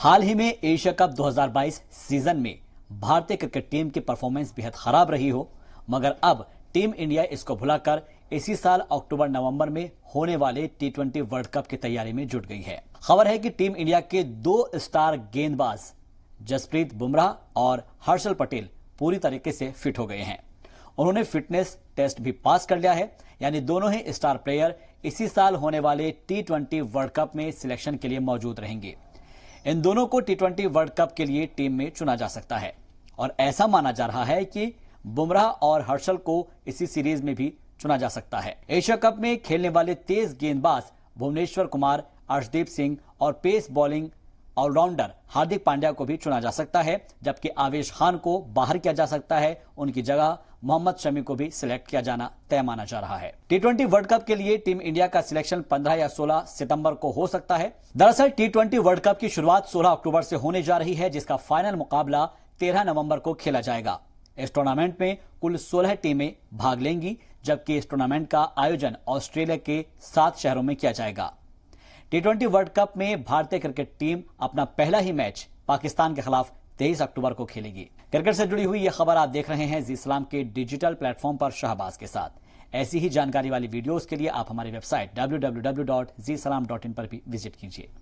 हाल ही में Asia cup 2022 season में भारतीय क्रिकेट टीम की परफॉर्मेंस बेहद खराब रही हो मगर अब टीम इंडिया इसको भुलाकर इसी साल अक्टूबर नवंबर में होने वाले टी ट्वेंटी वर्ल्ड कप की तैयारी में जुट गई है खबर है कि टीम इंडिया के दो स्टार गेंदबाज जसप्रीत बुमराह और हर्षल पटेल पूरी तरीके से फिट हो गए हैं उन्होंने फिटनेस टेस्ट भी पास कर लिया है यानी दोनों ही स्टार प्लेयर इसी साल होने वाले टी ट्वेंटी वर्ल्ड कप में सिलेक्शन के लिए मौजूद रहेंगे इन दोनों को टी ट्वेंटी वर्ल्ड कप के लिए टीम में चुना जा सकता है और ऐसा माना जा रहा है कि बुमराह और हर्षल को इसी सीरीज में भी चुना जा सकता है एशिया कप में खेलने वाले तेज गेंदबाज भुवनेश्वर कुमार अर्शदीप सिंह और pace bowling allrounder Hardik Pandya को भी चुना जा सकता है जबकि आवेश खान को बाहर किया जा सकता है उनकी जगह मोहम्मद शमी को भी सिलेक्ट किया जाना तय माना जा रहा है टी ट्वेंटी वर्ल्ड कप के लिए टीम इंडिया का सिलेक्शन 15 या 16 सितंबर को हो सकता है दरअसल टी ट्वेंटी वर्ल्ड कप की शुरुआत 16 अक्टूबर से होने जा रही है जिसका फाइनल मुकाबला 13 नवंबर को खेला जाएगा इस टूर्नामेंट में कुल 16 टीमें भाग लेंगी जबकि इस टूर्नामेंट का आयोजन ऑस्ट्रेलिया के सात शहरों में किया जाएगा टी ट्वेंटी वर्ल्ड कप में भारतीय क्रिकेट टीम अपना पहला ही मैच पाकिस्तान के खिलाफ तेईस अक्टूबर को खेलेगी क्रिकेट से जुड़ी हुई यह खबर आप देख रहे हैं जी इस्लाम के डिजिटल प्लेटफॉर्म पर शाहबाज के साथ ऐसी ही जानकारी वाली वीडियोस के लिए आप हमारी वेबसाइट डब्ल्यू पर भी विजिट कीजिए